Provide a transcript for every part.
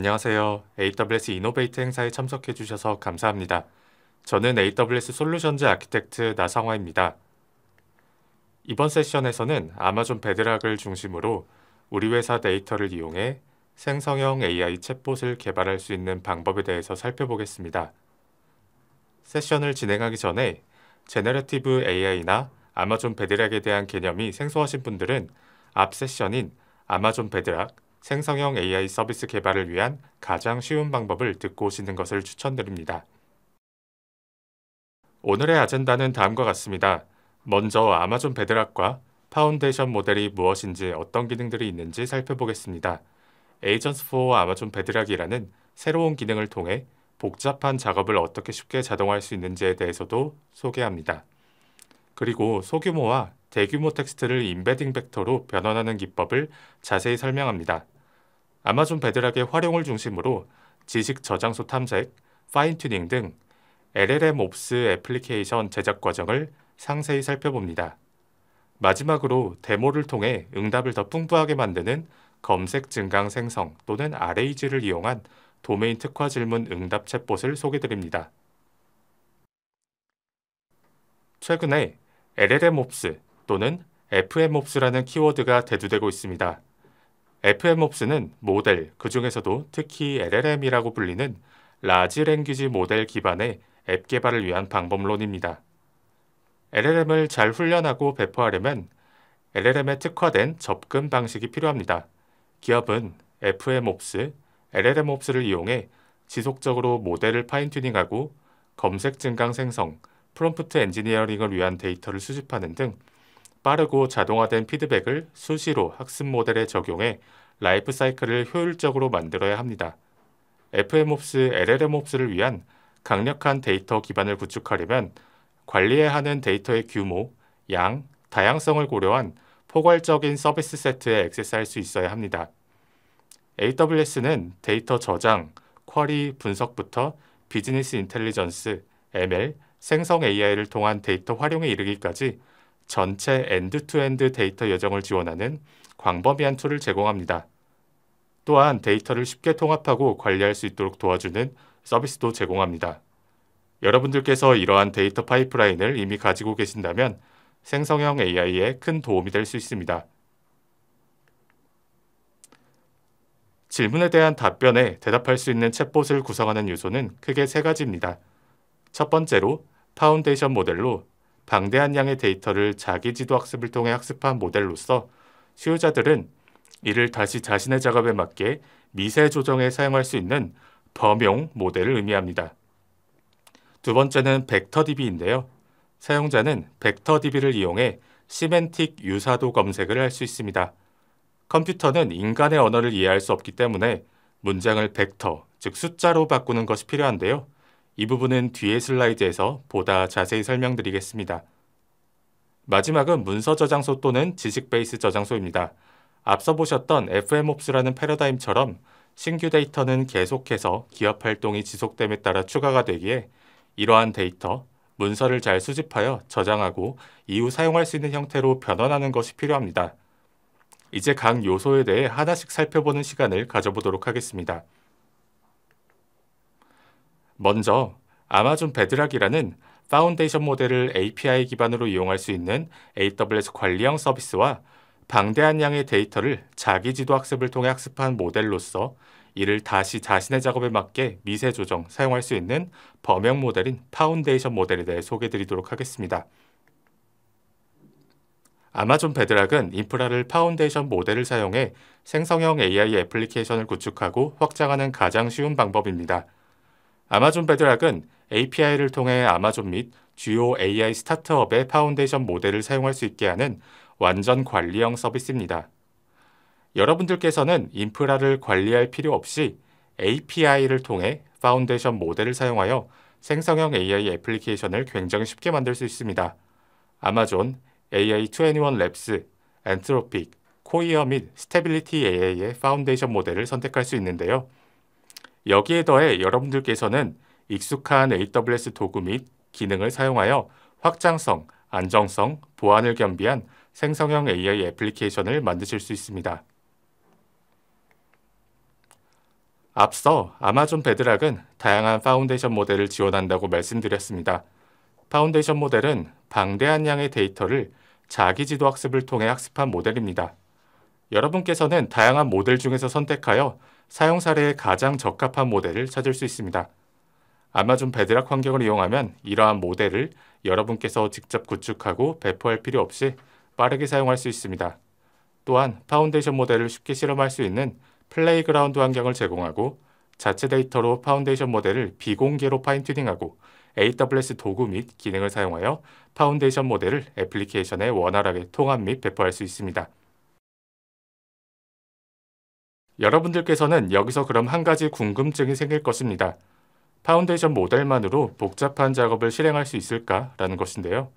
안녕하세요. AWS 이노베이트 행사에 참석해 주셔서 감사합니다. 저는 AWS 솔루션즈 아키텍트 나상화입니다. 이번 세션에서는 아마존 베드락을 중심으로 우리 회사 데이터를 이용해 생성형 AI 챗봇을 개발할 수 있는 방법에 대해서 살펴보겠습니다. 세션을 진행하기 전에 제네러티브 AI나 아마존 베드락에 대한 개념이 생소하신 분들은 앞 세션인 아마존 베드락 생성형 AI 서비스 개발을 위한 가장 쉬운 방법을 듣고 오시는 것을 추천드립니다. 오늘의 아젠다는 다음과 같습니다. 먼저 아마존 베드락과 파운데이션 모델이 무엇인지 어떤 기능들이 있는지 살펴보겠습니다. 에이전스 4 아마존 배드락이라는 새로운 기능을 통해 복잡한 작업을 어떻게 쉽게 자동화할 수 있는지에 대해서도 소개합니다. 그리고 소규모와 대규모 텍스트를 인베딩 벡터로 변환하는 기법을 자세히 설명합니다. 아마존 배드락의 활용을 중심으로 지식 저장소 탐색, 파인튜닝 등 LLM 옵스 애플리케이션 제작 과정을 상세히 살펴봅니다. 마지막으로 데모를 통해 응답을 더 풍부하게 만드는 검색 증강 생성 또는 RAG를 이용한 도메인 특화 질문 응답 챗봇을 소개드립니다. 최근에 l l m 옵스 또는 f m 옵스라는 키워드가 대두되고 있습니다. f m o p s 는 모델, 그 중에서도 특히 LLM이라고 불리는 라지 랭귀지 모델 기반의 앱 개발을 위한 방법론입니다. LLM을 잘 훈련하고 배포하려면 LLM에 특화된 접근 방식이 필요합니다. 기업은 f m o p s l l m o p s 를 이용해 지속적으로 모델을 파인튜닝하고 검색 증강 생성, 프롬프트 엔지니어링을 위한 데이터를 수집하는 등 빠르고 자동화된 피드백을 수시로 학습 모델에 적용해 라이프 사이클을 효율적으로 만들어야 합니다. FMOPS, LLMOPS를 위한 강력한 데이터 기반을 구축하려면 관리해야 하는 데이터의 규모, 양, 다양성을 고려한 포괄적인 서비스 세트에 액세스할 수 있어야 합니다. AWS는 데이터 저장, 쿼리 분석부터 비즈니스 인텔리전스, ML, 생성 AI를 통한 데이터 활용에 이르기까지 전체 엔드투엔드 데이터 여정을 지원하는 광범위한 툴을 제공합니다. 또한 데이터를 쉽게 통합하고 관리할 수 있도록 도와주는 서비스도 제공합니다. 여러분들께서 이러한 데이터 파이프라인을 이미 가지고 계신다면 생성형 AI에 큰 도움이 될 수 있습니다. 질문에 대한 답변에 대답할 수 있는 챗봇을 구성하는 요소는 크게 세 가지입니다. 첫 번째로 파운데이션 모델로 방대한 양의 데이터를 자기 지도 학습을 통해 학습한 모델로서 수요자들은 이를 다시 자신의 작업에 맞게 미세 조정에 사용할 수 있는 범용 모델을 의미합니다. 두 번째는 벡터DB인데요. 사용자는 벡터DB를 이용해 시멘틱 유사도 검색을 할 수 있습니다. 컴퓨터는 인간의 언어를 이해할 수 없기 때문에 문장을 벡터, 즉 숫자로 바꾸는 것이 필요한데요. 이 부분은 뒤에 슬라이드에서 보다 자세히 설명드리겠습니다. 마지막은 문서 저장소 또는 지식 베이스 저장소입니다. 앞서 보셨던 f m o p s 라는 패러다임처럼 신규 데이터는 계속해서 기업 활동이 지속됨에 따라 추가가 되기에 이러한 데이터, 문서를 잘 수집하여 저장하고 이후 사용할 수 있는 형태로 변환하는 것이 필요합니다. 이제 각 요소에 대해 하나씩 살펴보는 시간을 가져보도록 하겠습니다. 먼저 아마존 베드락이라는 파운데이션 모델을 API 기반으로 이용할 수 있는 AWS 관리형 서비스와 방대한 양의 데이터를 자기 지도 학습을 통해 학습한 모델로서 이를 다시 자신의 작업에 맞게 미세 조정, 사용할 수 있는 범용 모델인 파운데이션 모델에 대해 소개해 드리도록 하겠습니다. 아마존 베드락은 인프라를 파운데이션 모델을 사용해 생성형 AI 애플리케이션을 구축하고 확장하는 가장 쉬운 방법입니다. 아마존 배드락은 API를 통해 아마존 및 주요 AI 스타트업의 파운데이션 모델을 사용할 수 있게 하는 완전 관리형 서비스입니다. 여러분들께서는 인프라를 관리할 필요 없이 API를 통해 파운데이션 모델을 사용하여 생성형 AI 애플리케이션을 굉장히 쉽게 만들 수 있습니다. 아마존, AI21 랩스, 엔트로픽, 코이어 및 스테빌리티 AI의 파운데이션 모델을 선택할 수 있는데요. 여기에 더해 여러분들께서는 익숙한 AWS 도구 및 기능을 사용하여 확장성, 안정성, 보안을 겸비한 생성형 AI 애플리케이션을 만드실 수 있습니다. 앞서 아마존 베드락은 다양한 파운데이션 모델을 지원한다고 말씀드렸습니다. 파운데이션 모델은 방대한 양의 데이터를 자기 지도 학습을 통해 학습한 모델입니다. 여러분께서는 다양한 모델 중에서 선택하여 사용 사례에 가장 적합한 모델을 찾을 수 있습니다. 아마존 베드락 환경을 이용하면 이러한 모델을 여러분께서 직접 구축하고 배포할 필요 없이 빠르게 사용할 수 있습니다. 또한 파운데이션 모델을 쉽게 실험할 수 있는 플레이그라운드 환경을 제공하고 자체 데이터로 파운데이션 모델을 비공개로 파인튜닝하고 AWS 도구 및 기능을 사용하여 파운데이션 모델을 애플리케이션에 원활하게 통합 및 배포할 수 있습니다. 여러분들께서는 여기서 그럼 한 가지 궁금증이 생길 것입니다. 파운데이션 모델만으로 복잡한 작업을 실행할 수 있을까라는 것인데요.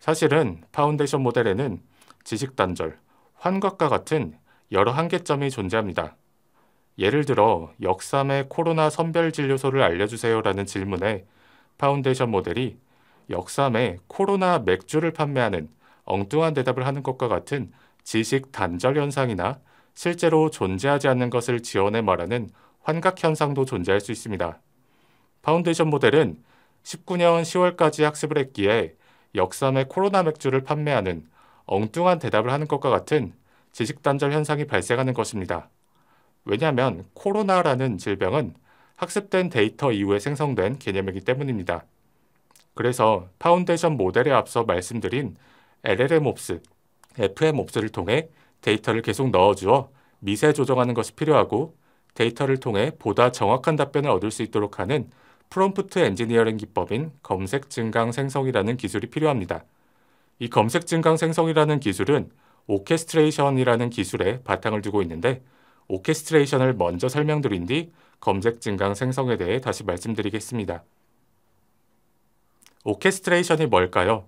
사실은 파운데이션 모델에는 지식 단절, 환각과 같은 여러 한계점이 존재합니다. 예를 들어 역삼의 코로나 선별 진료소를 알려주세요라는 질문에 파운데이션 모델이 역삼의 코로나 맥주를 판매하는 엉뚱한 대답을 하는 것과 같은 지식 단절 현상이나 실제로 존재하지 않는 것을 지원해 말하는 환각현상도 존재할 수 있습니다. 파운데이션 모델은 19년 10월까지 학습을 했기에 역삼의 코로나 맥주를 판매하는 엉뚱한 대답을 하는 것과 같은 지식단절 현상이 발생하는 것입니다. 왜냐하면 코로나라는 질병은 학습된 데이터 이후에 생성된 개념이기 때문입니다. 그래서 파운데이션 모델에 앞서 말씀드린 LLM옵스, FM옵스를 통해 데이터를 계속 넣어주어 미세 조정하는 것이 필요하고 데이터를 통해 보다 정확한 답변을 얻을 수 있도록 하는 프롬프트 엔지니어링 기법인 검색 증강 생성이라는 기술이 필요합니다. 이 검색 증강 생성이라는 기술은 오케스트레이션이라는 기술에 바탕을 두고 있는데 오케스트레이션을 먼저 설명드린 뒤 검색 증강 생성에 대해 다시 말씀드리겠습니다. 오케스트레이션이 뭘까요?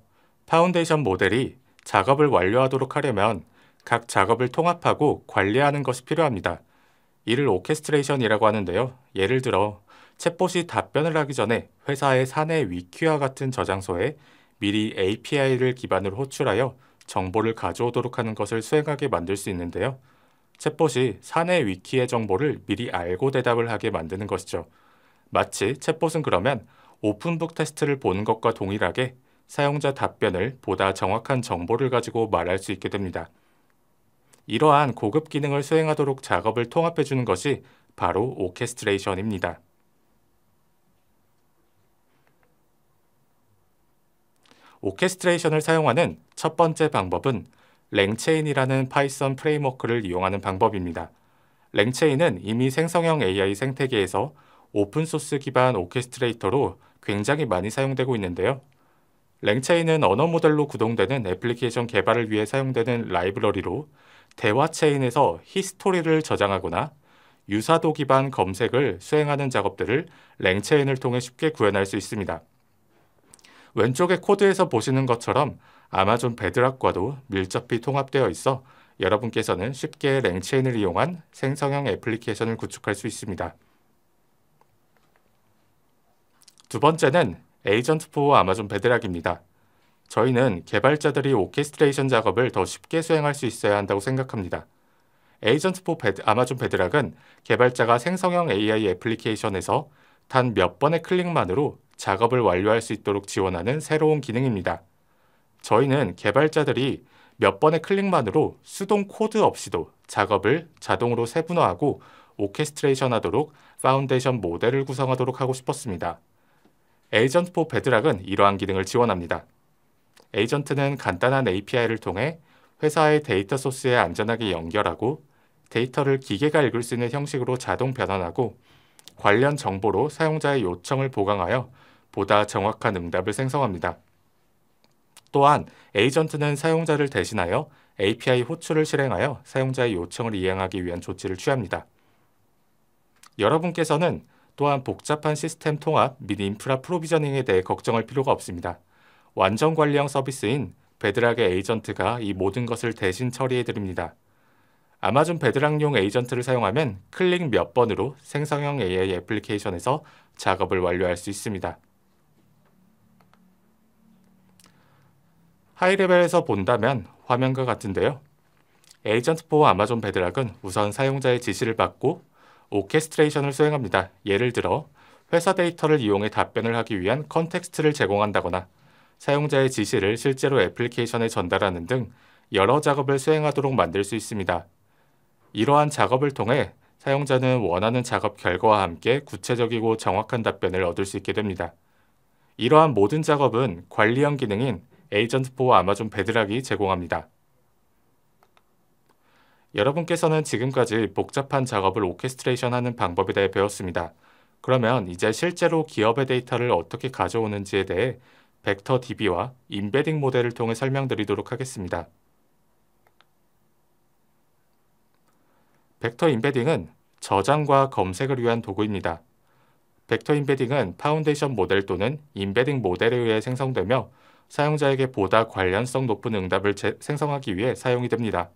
파운데이션 모델이 작업을 완료하도록 하려면 각 작업을 통합하고 관리하는 것이 필요합니다. 이를 오케스트레이션이라고 하는데요. 예를 들어 챗봇이 답변을 하기 전에 회사의 사내 위키와 같은 저장소에 미리 API를 기반으로 호출하여 정보를 가져오도록 하는 것을 수행하게 만들 수 있는데요. 챗봇이 사내 위키의 정보를 미리 알고 대답을 하게 만드는 것이죠. 마치 챗봇은 그러면 오픈북 테스트를 보는 것과 동일하게 사용자 답변을 보다 정확한 정보를 가지고 말할 수 있게 됩니다. 이러한 고급 기능을 수행하도록 작업을 통합해 주는 것이 바로 오케스트레이션입니다. 오케스트레이션을 사용하는 첫 번째 방법은 랭체인이라는 파이썬 프레임워크를 이용하는 방법입니다. 랭체인은 이미 생성형 AI 생태계에서 오픈소스 기반 오케스트레이터로 굉장히 많이 사용되고 있는데요. 랭체인은 언어 모델로 구동되는 애플리케이션 개발을 위해 사용되는 라이브러리로 대화 체인에서 히스토리를 저장하거나 유사도 기반 검색을 수행하는 작업들을 랭체인을 통해 쉽게 구현할 수 있습니다. 왼쪽의 코드에서 보시는 것처럼 아마존 베드락과도 밀접히 통합되어 있어 여러분께서는 쉽게 랭체인을 이용한 생성형 애플리케이션을 구축할 수 있습니다. 두 번째는 에이전트4 아마존 베드락입니다. 저희는 개발자들이 오케스트레이션 작업을 더 쉽게 수행할 수 있어야 한다고 생각합니다. 에이전트 포 배드, 아마존 배드락은 개발자가 생성형 AI 애플리케이션에서 단 몇 번의 클릭만으로 작업을 완료할 수 있도록 지원하는 새로운 기능입니다. 저희는 개발자들이 몇 번의 클릭만으로 수동 코드 없이도 작업을 자동으로 세분화하고 오케스트레이션 하도록 파운데이션 모델을 구성하도록 하고 싶었습니다. 에이전트 포배드락은 이러한 기능을 지원합니다. 에이전트는 간단한 API를 통해 회사의 데이터 소스에 안전하게 연결하고 데이터를 기계가 읽을 수 있는 형식으로 자동 변환하고 관련 정보로 사용자의 요청을 보강하여 보다 정확한 응답을 생성합니다. 또한 에이전트는 사용자를 대신하여 API 호출을 실행하여 사용자의 요청을 이행하기 위한 조치를 취합니다. 여러분께서는 또한 복잡한 시스템 통합 및 인프라 프로비저닝에 대해 걱정할 필요가 없습니다. 완전 관리형 서비스인 배드락의 에이전트가 이 모든 것을 대신 처리해드립니다. 아마존 배드락용 에이전트를 사용하면 클릭 몇 번으로 생성형 AI 애플리케이션에서 작업을 완료할 수 있습니다. 하이레벨에서 본다면 화면과 같은데요. 에이전트4 아마존 배드락은 우선 사용자의 지시를 받고 오케스트레이션을 수행합니다. 예를 들어 회사 데이터를 이용해 답변을 하기 위한 컨텍스트를 제공한다거나 사용자의 지시를 실제로 애플리케이션에 전달하는 등 여러 작업을 수행하도록 만들 수 있습니다. 이러한 작업을 통해 사용자는 원하는 작업 결과와 함께 구체적이고 정확한 답변을 얻을 수 있게 됩니다. 이러한 모든 작업은 관리형 기능인 에이전트4 아마존 베드락이 제공합니다. 여러분께서는 지금까지 복잡한 작업을 오케스트레이션 하는 방법에 대해 배웠습니다. 그러면 이제 실제로 기업의 데이터를 어떻게 가져오는지에 대해 벡터 DB와 인베딩 모델을 통해 설명드리도록 하겠습니다. 벡터 인베딩은 저장과 검색을 위한 도구입니다. 벡터 인베딩은 파운데이션 모델 또는 인베딩 모델에 의해 생성되며 사용자에게 보다 관련성 높은 응답을 생성하기 위해 사용이 됩니다.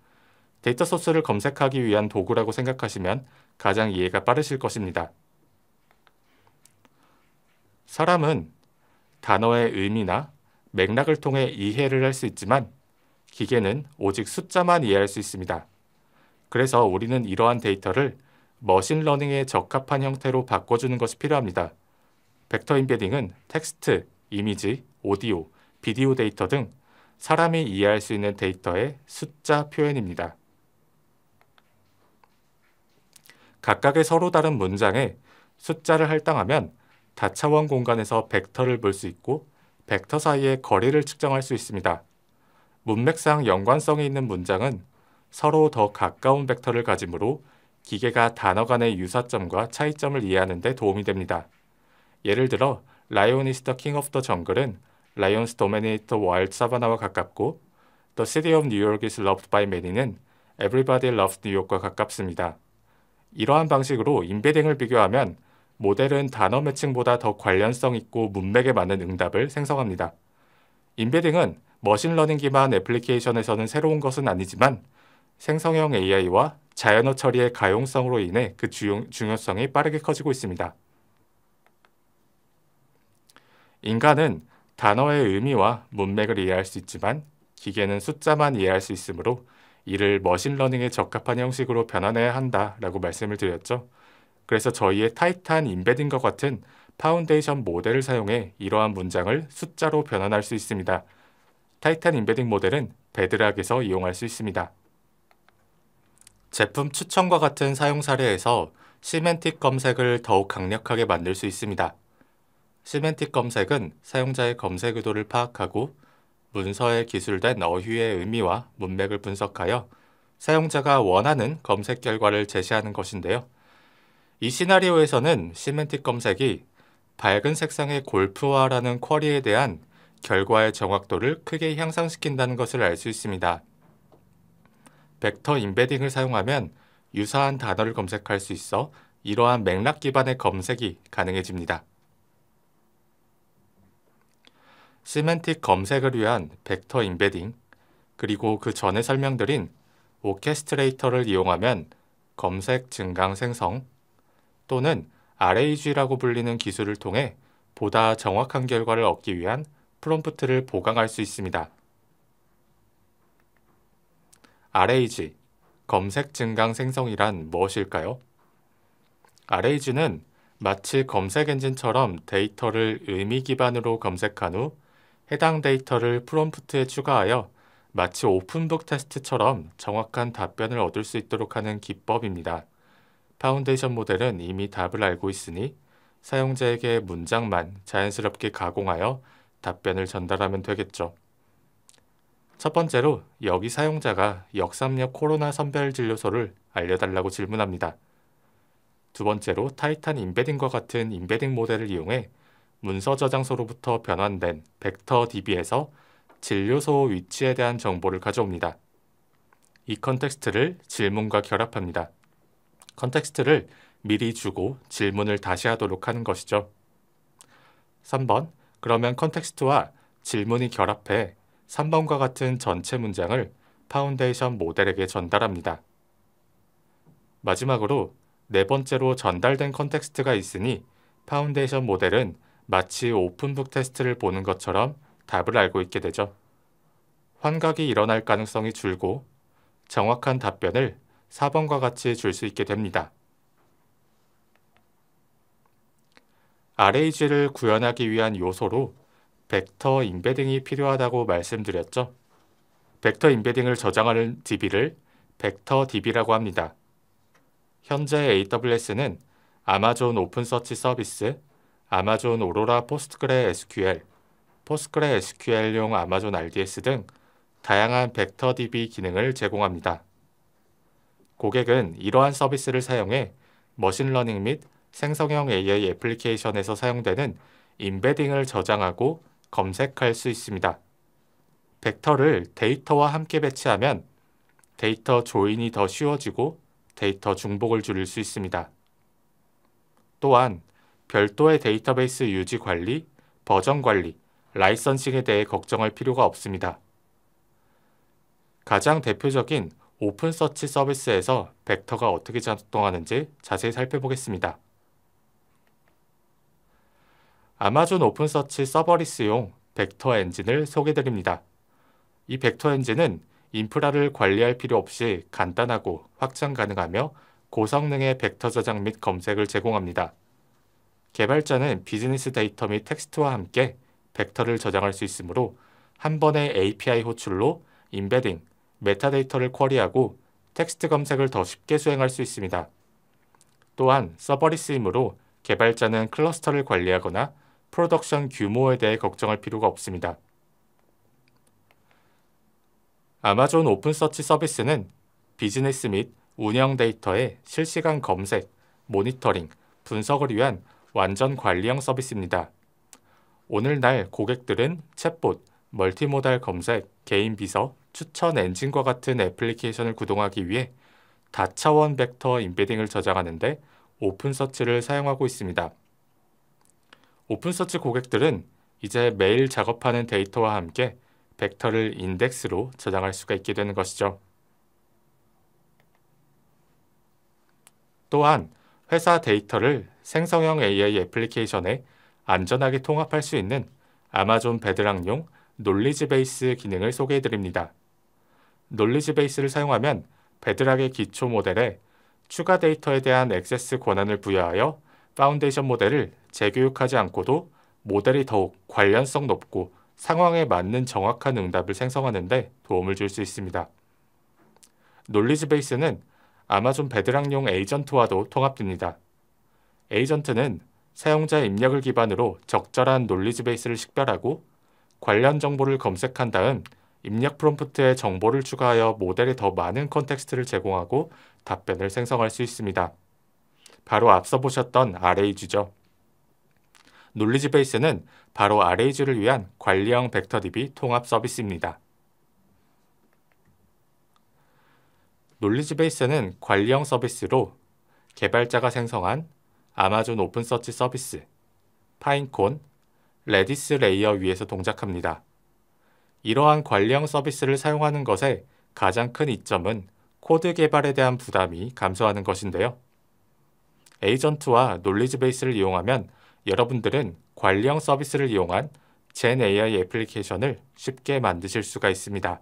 데이터 소스를 검색하기 위한 도구라고 생각하시면 가장 이해가 빠르실 것입니다. 사람은 단어의 의미나 맥락을 통해 이해를 할 수 있지만 기계는 오직 숫자만 이해할 수 있습니다. 그래서 우리는 이러한 데이터를 머신러닝에 적합한 형태로 바꿔주는 것이 필요합니다. 벡터 인베딩은 텍스트, 이미지, 오디오, 비디오 데이터 등 사람이 이해할 수 있는 데이터의 숫자 표현입니다. 각각의 서로 다른 문장에 숫자를 할당하면 다차원 공간에서 벡터를 볼 수 있고 벡터 사이의 거리를 측정할 수 있습니다. 문맥상 연관성이 있는 문장은 서로 더 가까운 벡터를 가지므로 기계가 단어 간의 유사점과 차이점을 이해하는 데 도움이 됩니다. 예를 들어 라이온 이스터 킹 오브 더 정글은 라이온스 도메네이터 와일드 사바나와 가깝고 The City of New York is loved by many는 Everybody loves New York과 가깝습니다. 이러한 방식으로 인베딩을 비교하면 모델은 단어 매칭보다 더 관련성 있고 문맥에 맞는 응답을 생성합니다. 인베딩은 머신러닝 기반 애플리케이션에서는 새로운 것은 아니지만 생성형 AI와 자연어 처리의 가용성으로 인해 그 중요성이 빠르게 커지고 있습니다. 인간은 단어의 의미와 문맥을 이해할 수 있지만 기계는 숫자만 이해할 수 있으므로 이를 머신러닝에 적합한 형식으로 변환해야 한다라고 말씀을 드렸죠. 그래서 저희의 타이탄임베딩과 같은 파운데이션 모델을 사용해 이러한 문장을 숫자로 변환할 수 있습니다. 타이탄 임베딩 모델은 베드락에서 이용할 수 있습니다. 제품 추천과 같은 사용 사례에서 시멘틱 검색을 더욱 강력하게 만들 수 있습니다. 시멘틱 검색은 사용자의 검색 의도를 파악하고 문서에 기술된 어휘의 의미와 문맥을 분석하여 사용자가 원하는 검색 결과를 제시하는 것인데요. 이 시나리오에서는 시멘틱 검색이 밝은 색상의 골프화라는 쿼리에 대한 결과의 정확도를 크게 향상시킨다는 것을 알 수 있습니다. 벡터 임베딩을 사용하면 유사한 단어를 검색할 수 있어 이러한 맥락 기반의 검색이 가능해집니다. 시멘틱 검색을 위한 벡터 임베딩 그리고 그 전에 설명드린 오케스트레이터를 이용하면 검색 증강 생성, 또는 RAG라고 불리는 기술을 통해 보다 정확한 결과를 얻기 위한 프롬프트를 보강할 수 있습니다. RAG, 검색 증강 생성이란 무엇일까요? RAG는 마치 검색 엔진처럼 데이터를 의미 기반으로 검색한 후 해당 데이터를 프롬프트에 추가하여 마치 오픈북 테스트처럼 정확한 답변을 얻을 수 있도록 하는 기법입니다. 파운데이션 모델은 이미 답을 알고 있으니 사용자에게 문장만 자연스럽게 가공하여 답변을 전달하면 되겠죠. 첫 번째로 여기 사용자가 역삼역 코로나 선별 진료소를 알려달라고 질문합니다. 두 번째로 타이탄 인베딩과 같은 인베딩 모델을 이용해 문서 저장소로부터 변환된 벡터 DB에서 진료소 위치에 대한 정보를 가져옵니다. 이 컨텍스트를 질문과 결합합니다. 컨텍스트를 미리 주고 질문을 다시 하도록 하는 것이죠. 3번 그러면 컨텍스트와 질문이 결합해 3번과 같은 전체 문장을 파운데이션 모델에게 전달합니다. 마지막으로 네 번째로 전달된 컨텍스트가 있으니 파운데이션 모델은 마치 오픈북 테스트를 보는 것처럼 답을 알고 있게 되죠. 환각이 일어날 가능성이 줄고 정확한 답변을 4번과 같이 줄 수 있게 됩니다. RAG를 구현하기 위한 요소로 벡터 임베딩이 필요하다고 말씀드렸죠. 벡터 임베딩을 저장하는 DB를 벡터 DB라고 합니다. 현재 AWS는 아마존 오픈서치 서비스, 아마존 오로라 포스트그레 SQL, 포스트그레 SQL용 아마존 RDS 등 다양한 벡터 DB 기능을 제공합니다. 고객은 이러한 서비스를 사용해 머신러닝 및 생성형 AI 애플리케이션에서 사용되는 인베딩을 저장하고 검색할 수 있습니다. 벡터를 데이터와 함께 배치하면 데이터 조인이 더 쉬워지고 데이터 중복을 줄일 수 있습니다. 또한 별도의 데이터베이스 유지 관리, 버전 관리, 라이선싱에 대해 걱정할 필요가 없습니다. 가장 대표적인 오픈서치 서비스에서 벡터가 어떻게 작동하는지 자세히 살펴보겠습니다. 아마존 오픈서치 서버리스용 벡터 엔진을 소개드립니다. 이 벡터 엔진은 인프라를 관리할 필요 없이 간단하고 확장 가능하며 고성능의 벡터 저장 및 검색을 제공합니다. 개발자는 비즈니스 데이터 및 텍스트와 함께 벡터를 저장할 수 있으므로 한 번의 API 호출로 인베딩, 메타데이터를 쿼리하고 텍스트 검색을 더 쉽게 수행할 수 있습니다. 또한 서버리스이므로 개발자는 클러스터를 관리하거나 프로덕션 규모에 대해 걱정할 필요가 없습니다. 아마존 오픈서치 서비스는 비즈니스 및 운영 데이터의 실시간 검색, 모니터링, 분석을 위한 완전 관리형 서비스입니다. 오늘날 고객들은 챗봇, 멀티모달 검색, 개인 비서, 추천 엔진과 같은 애플리케이션을 구동하기 위해 다차원 벡터 임베딩을 저장하는데 오픈서치를 사용하고 있습니다. 오픈서치 고객들은 이제 매일 작업하는 데이터와 함께 벡터를 인덱스로 저장할 수가 있게 되는 것이죠. 또한 회사 데이터를 생성형 AI 애플리케이션에 안전하게 통합할 수 있는 아마존 베드랑용 논리지 베이스 기능을 소개해드립니다. 논리지 베이스를 사용하면 베드락의 기초 모델에 추가 데이터에 대한 액세스 권한을 부여하여 파운데이션 모델을 재교육하지 않고도 모델이 더욱 관련성 높고 상황에 맞는 정확한 응답을 생성하는데 도움을 줄 수 있습니다. 논리지 베이스는 아마존 베드락용 에이전트와도 통합됩니다. 에이전트는 사용자 입력을 기반으로 적절한 논리지 베이스를 식별하고 관련 정보를 검색한 다음 입력 프롬프트에 정보를 추가하여 모델에 더 많은 컨텍스트를 제공하고 답변을 생성할 수 있습니다. 바로 앞서 보셨던 RAG죠. 놀리지 베이스는 바로 RAG를 위한 관리형 벡터DB 통합 서비스입니다. 놀리지 베이스는 관리형 서비스로 개발자가 생성한 아마존 오픈서치 서비스, 파인콘, 레디스 레이어 위에서 동작합니다. 이러한 관리형 서비스를 사용하는 것에 가장 큰 이점은 코드 개발에 대한 부담이 감소하는 것인데요. 에이전트와 논리즈 베이스를 이용하면 여러분들은 관리형 서비스를 이용한 젠 AI 애플리케이션을 쉽게 만드실 수가 있습니다.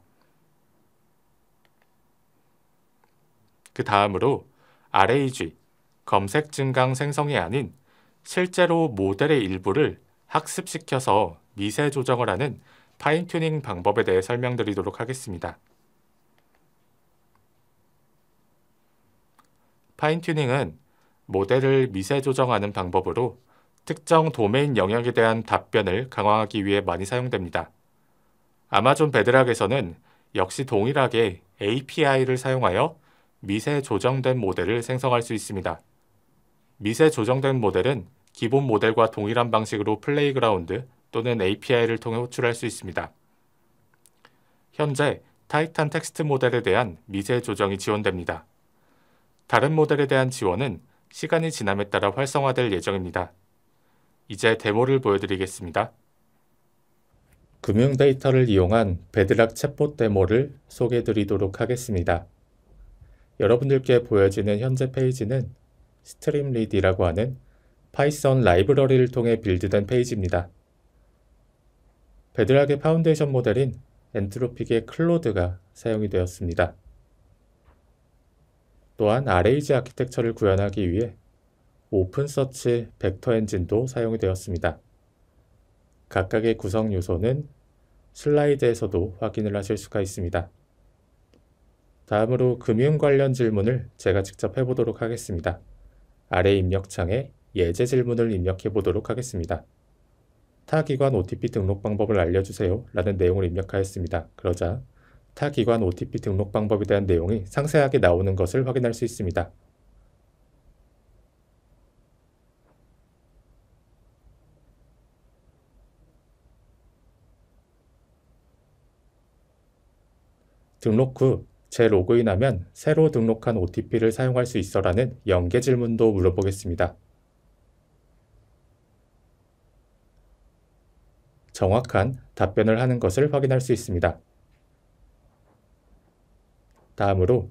그 다음으로 RAG, 검색 증강 생성이 아닌 실제로 모델의 일부를 학습시켜서 미세 조정을 하는 파인 튜닝 방법에 대해 설명드리도록 하겠습니다. 파인 튜닝은 모델을 미세 조정하는 방법으로 특정 도메인 영역에 대한 답변을 강화하기 위해 많이 사용됩니다. 아마존 베드락에서는 역시 동일하게 API를 사용하여 미세 조정된 모델을 생성할 수 있습니다. 미세 조정된 모델은 기본 모델과 동일한 방식으로 플레이그라운드, 또는 API를 통해 호출할 수 있습니다. 현재 타이탄 텍스트 모델에 대한 미세 조정이 지원됩니다. 다른 모델에 대한 지원은 시간이 지남에 따라 활성화될 예정입니다. 이제 데모를 보여드리겠습니다. 금융 데이터를 이용한 베드락 챗봇 데모를 소개드리도록 해 하겠습니다. 여러분들께 보여지는 현재 페이지는 스트림리디라고 하는 파이썬 라이브러리를 통해 빌드된 페이지입니다. 베드락의 파운데이션 모델인 엔트로픽의 클로드가 사용이 되었습니다. 또한 아 r a 지 아키텍처를 구현하기 위해 오픈서치 벡터 엔진도 사용이 되었습니다. 각각의 구성 요소는 슬라이드에서도 확인을 하실 수가 있습니다. 다음으로 금융 관련 질문을 제가 직접 해보도록 하겠습니다. 아래 입력창에 예제 질문을 입력해 보도록 하겠습니다. 타 기관 OTP 등록 방법을 알려주세요 라는 내용을 입력하였습니다. 그러자 타 기관 OTP 등록 방법에 대한 내용이 상세하게 나오는 것을 확인할 수 있습니다. 등록 후 재로그인하면 새로 등록한 OTP를 사용할 수 있어라는 연계 질문도 물어보겠습니다. 정확한 답변을 하는 것을 확인할 수 있습니다. 다음으로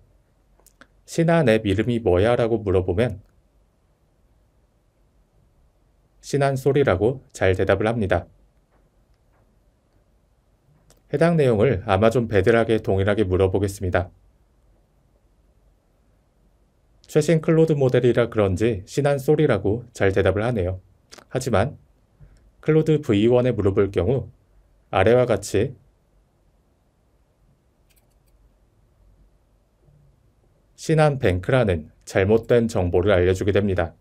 신화 앱 이름이 뭐야? 라고 물어보면 신한 소리라고 잘 대답을 합니다. 해당 내용을 아마존 배드락에 동일하게 물어보겠습니다. 최신 클로드 모델이라 그런지 신한 소리라고 잘 대답을 하네요. 하지만 클로드 V1에 물어볼 경우 아래와 같이 신한 뱅크라는 잘못된 정보를 알려주게 됩니다.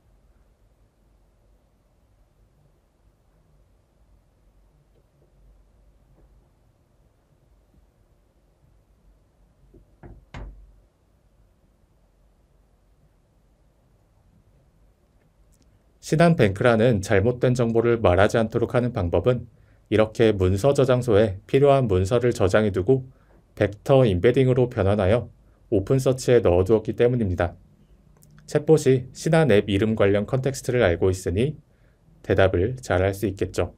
신한 뱅크라는 잘못된 정보를 말하지 않도록 하는 방법은 이렇게 문서 저장소에 필요한 문서를 저장해 두고 벡터 인베딩으로 변환하여 오픈서치에 넣어두었기 때문입니다. 챗봇이 신한 앱 이름 관련 컨텍스트를 알고 있으니 대답을 잘 할 수 있겠죠.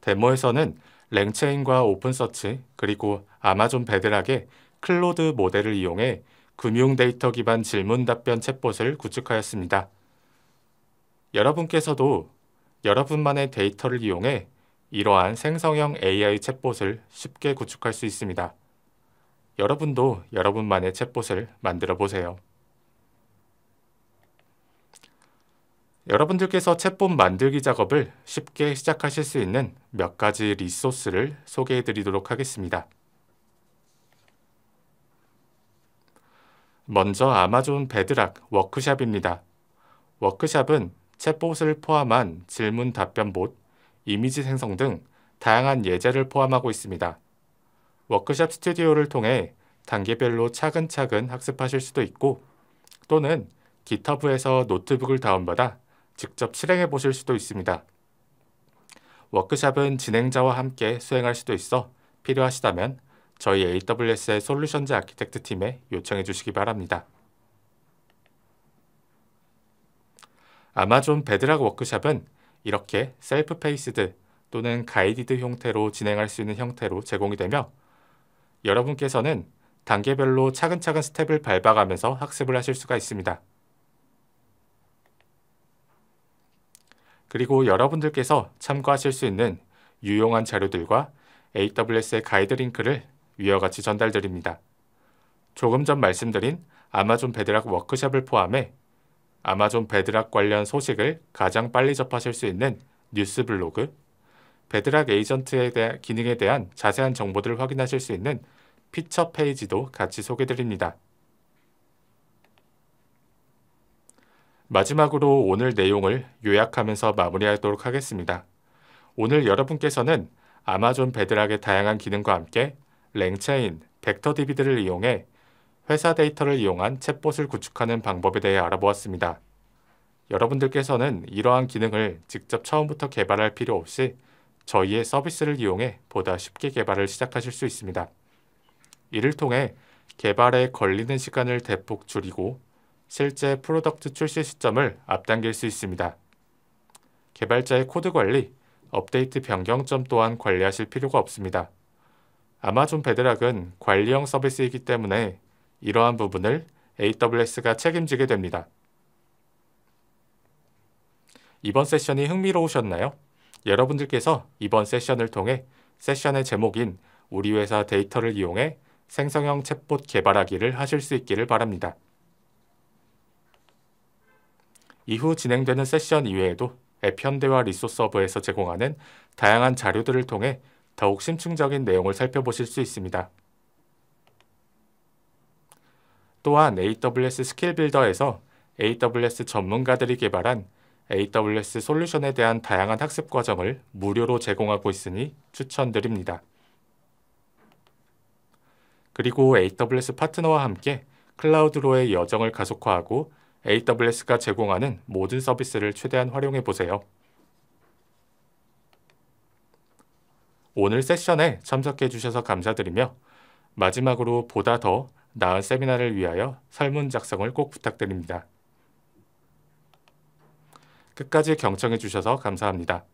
데모에서는 랭체인과 오픈서치 그리고 아마존 베드락의 클로드 모델을 이용해 금융 데이터 기반 질문 답변 챗봇을 구축하였습니다. 여러분께서도 여러분만의 데이터를 이용해 이러한 생성형 AI 챗봇을 쉽게 구축할 수 있습니다. 여러분도 여러분만의 챗봇을 만들어 보세요. 여러분들께서 챗봇 만들기 작업을 쉽게 시작하실 수 있는 몇 가지 리소스를 소개해 드리도록 하겠습니다. 먼저 아마존 배드락 워크샵입니다. 워크샵은 챗봇을 포함한 질문 답변 봇, 이미지 생성 등 다양한 예제를 포함하고 있습니다. 워크샵 스튜디오를 통해 단계별로 차근차근 학습하실 수도 있고 또는 기타브에서 노트북을 다운받아 직접 실행해 보실 수도 있습니다. 워크샵은 진행자와 함께 수행할 수도 있어 필요하시다면 저희 AWS의 솔루션즈 아키텍트 팀에 요청해 주시기 바랍니다. 아마존 베드락 워크샵은 이렇게 셀프 페이스드 또는 가이디드 형태로 진행할 수 있는 형태로 제공이 되며 여러분께서는 단계별로 차근차근 스텝을 밟아가면서 학습을 하실 수가 있습니다. 그리고 여러분들께서 참고하실 수 있는 유용한 자료들과 AWS의 가이드 링크를 위와 같이 전달드립니다. 조금 전 말씀드린 아마존 베드락워크샵을 포함해 아마존 베드락 관련 소식을 가장 빨리 접하실 수 있는 뉴스 블로그, 베드락에이전트의 대한 기능에 대한 자세한 정보들을 확인하실 수 있는 피처 페이지도 같이 소개드립니다. 마지막으로 오늘 내용을 요약하면서 마무리하도록 하겠습니다. 오늘 여러분께서는 아마존 베드락의 다양한 기능과 함께 랭체인, 벡터 DB들을 이용해 회사 데이터를 이용한 챗봇을 구축하는 방법에 대해 알아보았습니다. 여러분들께서는 이러한 기능을 직접 처음부터 개발할 필요 없이 저희의 서비스를 이용해 보다 쉽게 개발을 시작하실 수 있습니다. 이를 통해 개발에 걸리는 시간을 대폭 줄이고 실제 프로덕트 출시 시점을 앞당길 수 있습니다. 개발자의 코드 관리, 업데이트 변경점 또한 관리하실 필요가 없습니다. 아마존 베드락은 관리형 서비스이기 때문에 이러한 부분을 AWS가 책임지게 됩니다. 이번 세션이 흥미로우셨나요? 여러분들께서 이번 세션을 통해 세션의 제목인 우리 회사 데이터를 이용해 생성형 챗봇 개발하기를 하실 수 있기를 바랍니다. 이후 진행되는 세션 이외에도 앱현대화리소서버에서 제공하는 다양한 자료들을 통해 더욱 심층적인 내용을 살펴보실 수 있습니다. 또한 AWS 스킬 빌더에서 AWS 전문가들이 개발한 AWS 솔루션에 대한 다양한 학습 과정을 무료로 제공하고 있으니 추천드립니다. 그리고 AWS 파트너와 함께 클라우드로의 여정을 가속화하고 AWS가 제공하는 모든 서비스를 최대한 활용해 보세요. 오늘 세션에 참석해 주셔서 감사드리며 마지막으로 보다 더 나은 세미나를 위하여 설문 작성을 꼭 부탁드립니다. 끝까지 경청해 주셔서 감사합니다.